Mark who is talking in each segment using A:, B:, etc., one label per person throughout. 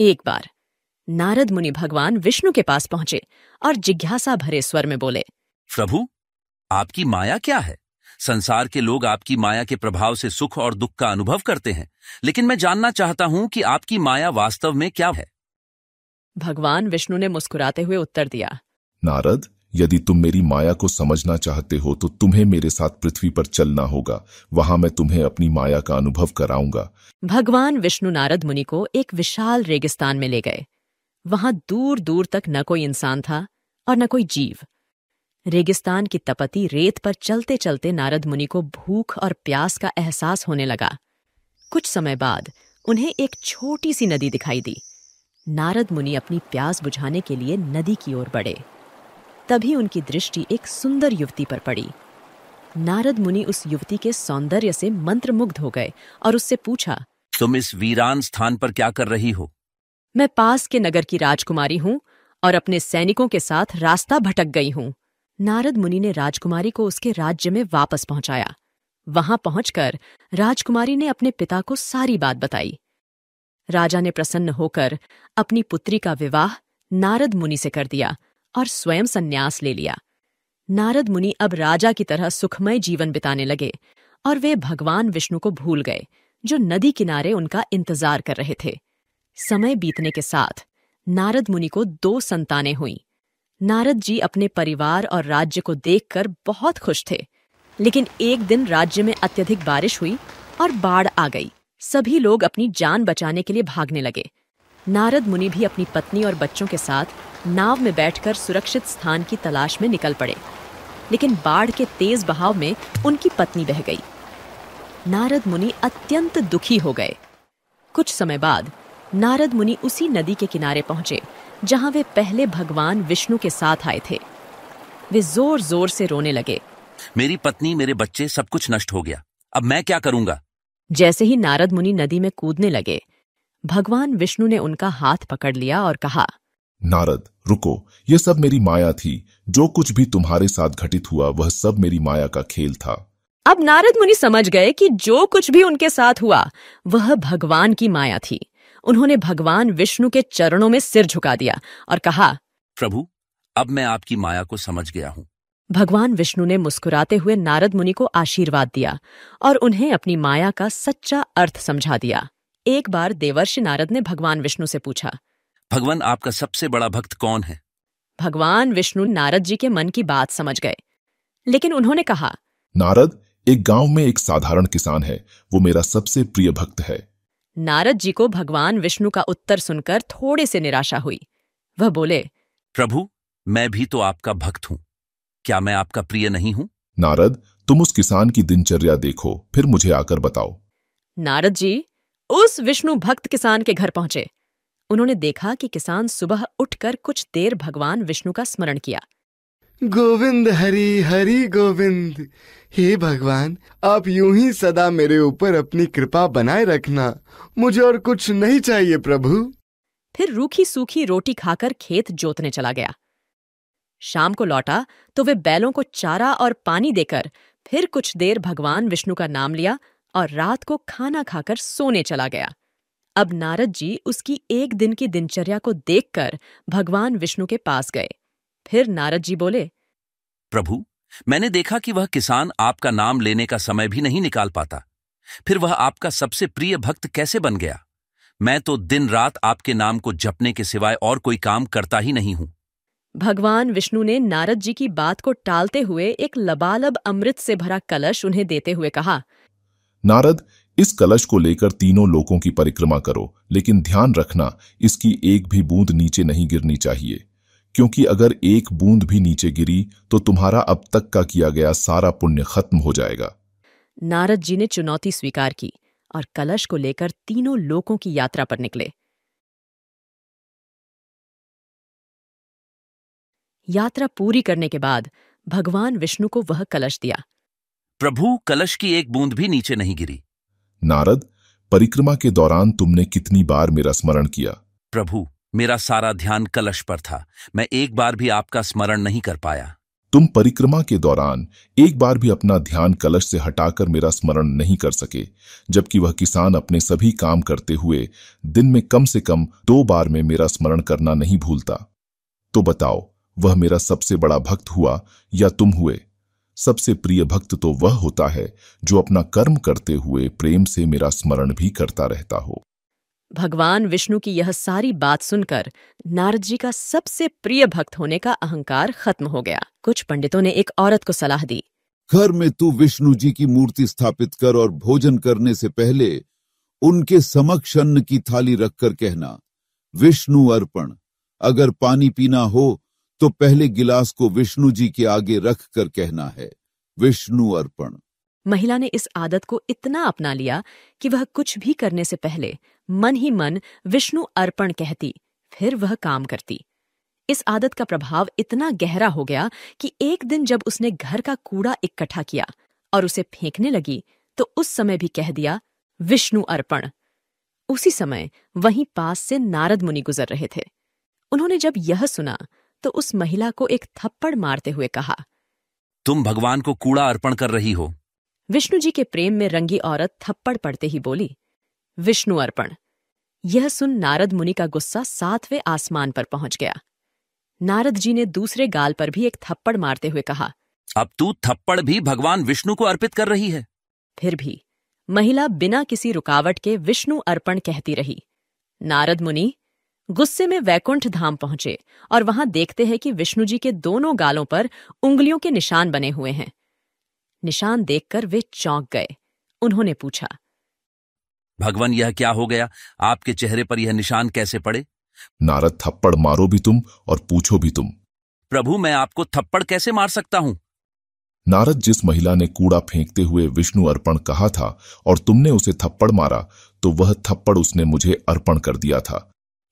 A: एक बार नारद मुनि भगवान विष्णु के पास पहुंचे और जिज्ञासा भरे स्वर में बोले
B: प्रभु आपकी माया क्या है संसार के लोग आपकी माया के प्रभाव से सुख और दुख का अनुभव करते हैं लेकिन मैं जानना चाहता हूं कि आपकी माया वास्तव में
A: क्या है भगवान विष्णु ने मुस्कुराते हुए उत्तर दिया
C: नारद यदि तुम मेरी माया को समझना चाहते हो तो तुम्हें मेरे साथ पृथ्वी पर चलना होगा वहां मैं तुम्हें अपनी माया का अनुभव कराऊंगा
A: भगवान विष्णु नारद मुनि को एक विशाल रेगिस्तान में ले गए वहां दूर दूर तक न कोई इंसान था और न कोई जीव रेगिस्तान की तपती रेत पर चलते चलते नारद मुनि को भूख और प्यास का एहसास होने लगा कुछ समय बाद उन्हें एक छोटी सी नदी दिखाई दी नारद मुनि अपनी प्यास बुझाने के लिए नदी की ओर बढ़े तभी उनकी दृष्टि एक सुंदर युवती पर पड़ी नारद मुनि उस युवती के सौंदर्य से मंत्रमुग्ध हो गए और उससे पूछा
B: तुम इस वीरान स्थान पर क्या कर रही हो
A: मैं पास के नगर की राजकुमारी हूँ और अपने सैनिकों के साथ रास्ता भटक गई हूँ नारद मुनि ने राजकुमारी को उसके राज्य में वापस पहुंचाया वहां पहुंचकर राजकुमारी ने अपने पिता को सारी बात बताई राजा ने प्रसन्न होकर अपनी पुत्री का विवाह नारद मुनि से कर दिया और स्वयं संन्यास ले लिया नारद मुनि अब राजा की तरह सुखमय जीवन बिताने लगे और वे भगवान विष्णु को भूल गए जो नदी किनारे उनका इंतजार कर रहे थे समय बीतने के साथ नारद मुनि को दो संतानें हुईं नारद जी अपने परिवार और राज्य को देखकर बहुत खुश थे लेकिन एक दिन राज्य में अत्यधिक बारिश हुई और बाढ़ आ गई सभी लोग अपनी जान बचाने के लिए भागने लगे नारद मुनि भी अपनी पत्नी और बच्चों के साथ नाव में बैठकर सुरक्षित स्थान की तलाश में निकल पड़े लेकिन बाढ़ के तेज बहाव में उनकी पत्नी बह गई नारद मुनि अत्यंत दुखी हो गए कुछ समय बाद नारद मुनि उसी नदी के किनारे पहुंचे जहां वे पहले भगवान विष्णु के साथ आए थे वे जोर जोर से रोने लगे
B: मेरी पत्नी मेरे बच्चे सब कुछ नष्ट हो गया अब मैं क्या करूंगा
A: जैसे ही नारद मुनि नदी में कूदने लगे भगवान विष्णु ने उनका हाथ पकड़ लिया और कहा
C: नारद रुको ये सब मेरी माया थी जो कुछ भी तुम्हारे साथ घटित हुआ वह सब मेरी माया का खेल था
A: अब नारद मुनि समझ गए कि जो कुछ भी उनके साथ हुआ वह भगवान की माया थी उन्होंने भगवान विष्णु के चरणों में सिर झुका दिया और कहा
B: प्रभु अब मैं आपकी माया को समझ
A: गया हूँ भगवान विष्णु ने मुस्कुराते हुए नारद मुनि को आशीर्वाद दिया और उन्हें अपनी माया का सच्चा अर्थ समझा दिया एक बार देवर्षि नारद ने भगवान विष्णु से पूछा
B: भगवान आपका सबसे बड़ा भक्त कौन है
A: भगवान विष्णु नारद जी के मन की बात समझ गए लेकिन उन्होंने कहा
C: नारद एक गांव में एक साधारण किसान है वो मेरा सबसे प्रिय भक्त है
A: नारद जी को भगवान विष्णु का उत्तर सुनकर थोड़े से निराशा हुई वह बोले
C: प्रभु मैं भी तो आपका भक्त हूँ
B: क्या मैं आपका प्रिय नहीं हूँ
C: नारद तुम उस किसान की दिनचर्या देखो फिर मुझे आकर बताओ
A: नारद जी उस विष्णु भक्त किसान के घर पहुंचे उन्होंने देखा कि किसान सुबह उठकर कुछ देर भगवान विष्णु का स्मरण किया गोविंद हरि हरि गोविंद हे भगवान आप यूं ही सदा मेरे ऊपर अपनी कृपा बनाए रखना मुझे और कुछ नहीं चाहिए प्रभु फिर रूखी सूखी रोटी खाकर खेत जोतने चला गया शाम को लौटा तो वे बैलों को चारा और पानी देकर फिर कुछ देर भगवान विष्णु का नाम लिया और रात को खाना खाकर सोने चला गया अब नारद जी उसकी एक दिन की दिनचर्या को देखकर भगवान विष्णु के पास गए फिर नारद जी बोले
B: प्रभु मैंने देखा कि वह किसान आपका नाम लेने का समय भी नहीं निकाल पाता फिर वह आपका सबसे प्रिय भक्त कैसे बन गया मैं तो दिन रात आपके नाम को जपने के सिवाय और कोई काम करता ही नहीं हूं
A: भगवान विष्णु ने नारद जी की बात को टालते हुए एक लबालब अमृत से भरा कलश उन्हें देते हुए कहा
C: नारद इस कलश को लेकर तीनों लोगों की परिक्रमा करो लेकिन ध्यान रखना इसकी एक भी बूंद नीचे नहीं गिरनी चाहिए क्योंकि अगर एक बूंद भी नीचे गिरी तो तुम्हारा अब तक का किया गया सारा पुण्य खत्म हो जाएगा
A: नारद जी ने चुनौती स्वीकार की और कलश को लेकर तीनों लोगों की यात्रा पर निकले यात्रा पूरी करने के बाद भगवान विष्णु को वह कलश दिया
B: प्रभु कलश की एक बूंद भी नीचे नहीं
C: गिरी नारद परिक्रमा के दौरान तुमने कितनी बार मेरा स्मरण किया
B: प्रभु मेरा सारा ध्यान कलश पर था मैं एक बार भी आपका स्मरण नहीं कर पाया
C: तुम परिक्रमा के दौरान एक बार भी अपना ध्यान कलश से हटाकर मेरा स्मरण नहीं कर सके जबकि वह किसान अपने सभी काम करते हुए दिन में कम से कम दो बार में मेरा स्मरण करना नहीं भूलता तो बताओ वह मेरा सबसे बड़ा भक्त हुआ या तुम हुए सबसे प्रिय भक्त तो वह होता है जो अपना कर्म करते हुए प्रेम से मेरा स्मरण भी करता रहता हो
A: भगवान विष्णु की यह सारी बात सुनकर नारद जी का सबसे प्रिय भक्त होने का अहंकार खत्म हो गया कुछ पंडितों ने एक औरत को सलाह दी
C: घर में तू विष्णु जी की मूर्ति स्थापित कर और भोजन करने से पहले उनके समक्ष अन्न की थाली रखकर कहना विष्णु अर्पण अगर पानी पीना हो तो पहले गिलास को विष्णु जी के आगे रख कर कहना है विष्णु अर्पण
A: महिला ने इस आदत को इतना अपना लिया कि वह कुछ भी करने से पहले मन ही मन विष्णु अर्पण कहती फिर वह काम करती इस आदत का प्रभाव इतना गहरा हो गया कि एक दिन जब उसने घर का कूड़ा इकट्ठा किया और उसे फेंकने लगी तो उस समय भी कह दिया विष्णु अर्पण उसी समय वहीं पास से नारद मुनि गुजर रहे थे उन्होंने जब यह सुना तो उस महिला को एक थप्पड़ मारते हुए कहा
B: तुम भगवान को कूड़ा अर्पण कर रही हो
A: विष्णु जी के प्रेम में रंगी औरत थप्पड़ पड़ते ही बोली विष्णु अर्पण यह सुन नारद मुनि का गुस्सा सातवें आसमान पर पहुंच गया नारद जी ने दूसरे गाल पर भी एक थप्पड़ मारते हुए कहा
B: अब तू थप्पड़ भी भगवान विष्णु को अर्पित कर रही है
A: फिर भी महिला बिना किसी रुकावट के विष्णु अर्पण कहती रही नारद मुनि गुस्से में वैकुंठ धाम पहुंचे और वहां देखते हैं कि विष्णु जी के दोनों गालों पर उंगलियों के निशान बने हुए हैं निशान देखकर वे चौंक गए उन्होंने पूछा
B: भगवान यह क्या हो गया आपके चेहरे पर यह निशान कैसे पड़े
C: नारद थप्पड़ मारो भी तुम और पूछो भी तुम
B: प्रभु मैं आपको थप्पड़ कैसे मार सकता हूँ
C: नारद जिस महिला ने कूड़ा फेंकते हुए विष्णु अर्पण कहा था और तुमने उसे थप्पड़ मारा तो वह थप्पड़ उसने मुझे अर्पण कर दिया था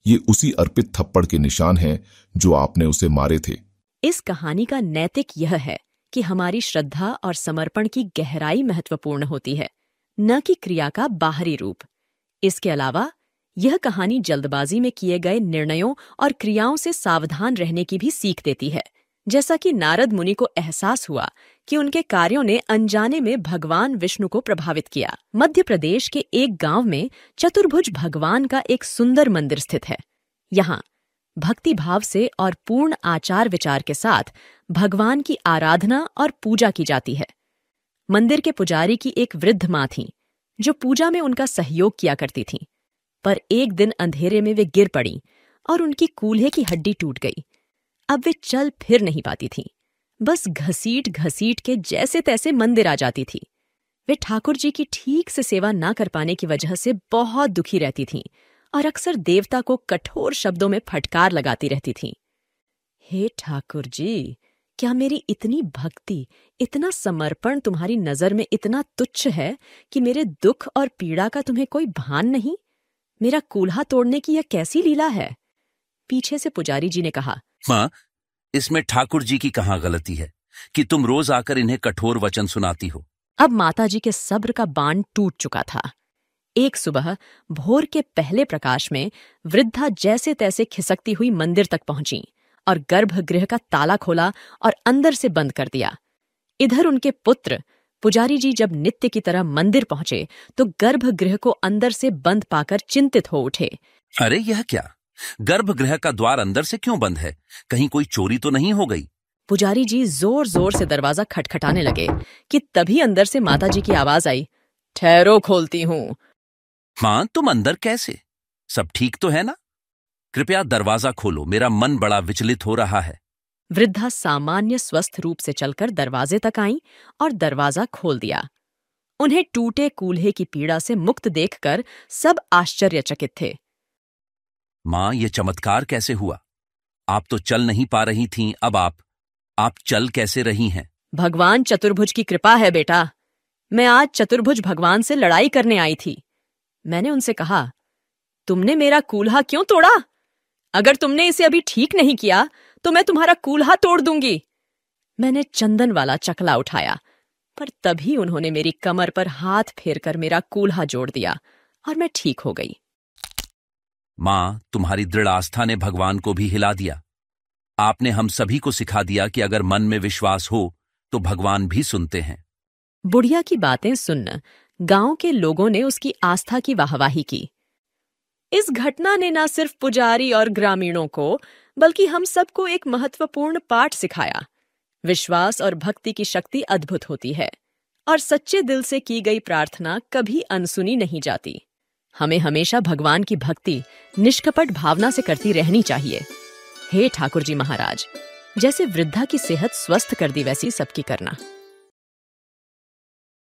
C: ये उसी अर्पित थप्पड़ के निशान हैं जो आपने उसे मारे थे
A: इस कहानी का नैतिक यह है कि हमारी श्रद्धा और समर्पण की गहराई महत्वपूर्ण होती है न कि क्रिया का बाहरी रूप इसके अलावा यह कहानी जल्दबाजी में किए गए निर्णयों और क्रियाओं से सावधान रहने की भी सीख देती है जैसा कि नारद मुनि को एहसास हुआ कि उनके कार्यों ने अनजाने में भगवान विष्णु को प्रभावित किया मध्य प्रदेश के एक गांव में चतुर्भुज भगवान का एक सुंदर मंदिर स्थित है यहाँ भक्ति भाव से और पूर्ण आचार विचार के साथ भगवान की आराधना और पूजा की जाती है मंदिर के पुजारी की एक वृद्ध माँ थी जो पूजा में उनका सहयोग किया करती थीं पर एक दिन अंधेरे में वे गिर पड़ी और उनकी कूल्हे की हड्डी टूट गई अब वे चल फिर नहीं पाती थीं बस घसीट घसीट के जैसे तैसे मंदिर आ जाती थी वे ठाकुर जी की ठीक से सेवा ना कर पाने की वजह से बहुत दुखी रहती थीं और अक्सर देवता को कठोर शब्दों में फटकार लगाती रहती थीं हे ठाकुर जी क्या मेरी इतनी भक्ति इतना समर्पण तुम्हारी नजर में इतना तुच्छ है कि मेरे दुख और पीड़ा का तुम्हें कोई भान नहीं मेरा कूल्हा तोड़ने की यह कैसी लीला है पीछे से पुजारी जी ने कहा
B: मां इसमें ठाकुर जी की कहाँ गलती है कि तुम रोज आकर इन्हें कठोर वचन सुनाती हो
A: अब माता जी के सब्र का बांध टूट चुका था एक सुबह भोर के पहले प्रकाश में वृद्धा जैसे तैसे खिसकती हुई मंदिर तक पहुंची और गर्भगृह का ताला खोला और अंदर से बंद कर दिया इधर उनके पुत्र पुजारी जी जब नित्य की तरह मंदिर पहुंचे तो गर्भगृह को अंदर से बंद पाकर चिंतित हो उठे अरे यह क्या
B: गर्भगृह का द्वार अंदर से क्यों बंद है कहीं कोई चोरी तो नहीं हो गई
A: पुजारी जी जोर जोर से दरवाजा खटखटाने लगे कि तभी अंदर से माता जी की आवाज आई ठहरो खोलती हूँ
B: माँ तुम अंदर कैसे सब ठीक तो है ना कृपया दरवाजा खोलो मेरा मन बड़ा विचलित हो रहा है
A: वृद्धा सामान्य स्वस्थ रूप से चलकर दरवाजे तक आई और दरवाजा खोल दिया उन्हें टूटे कूल्हे की पीड़ा से मुक्त देखकर सब आश्चर्यचकित थे
B: मां ये चमत्कार कैसे हुआ आप तो चल नहीं पा रही थीं अब आप आप चल कैसे रही हैं
A: भगवान चतुर्भुज की कृपा है बेटा मैं आज चतुर्भुज भगवान से लड़ाई करने आई थी मैंने उनसे कहा तुमने मेरा कूल्हा क्यों तोड़ा अगर तुमने इसे अभी ठीक नहीं किया तो मैं तुम्हारा कूल्हा तोड़ दूंगी मैंने चंदन वाला चकला उठाया पर तभी उन्होंने मेरी कमर पर हाथ फेरकर मेरा कूल्हा जोड़ दिया और मैं ठीक हो गई
B: मां तुम्हारी दृढ़ आस्था ने भगवान को भी हिला दिया आपने हम सभी को सिखा दिया कि अगर मन में विश्वास हो तो भगवान भी सुनते हैं
A: बुढ़िया की बातें सुन गांव के लोगों ने उसकी आस्था की वाहवाही की इस घटना ने न सिर्फ पुजारी और ग्रामीणों को बल्कि हम सबको एक महत्वपूर्ण पाठ सिखाया विश्वास और भक्ति की शक्ति अद्भुत होती है और सच्चे दिल से की गई प्रार्थना कभी अनसुनी नहीं जाती हमें हमेशा भगवान की भक्ति निष्कपट भावना से करती रहनी चाहिए हे ठाकुर जी महाराज जैसे वृद्धा की सेहत स्वस्थ कर दी वैसी सबकी करना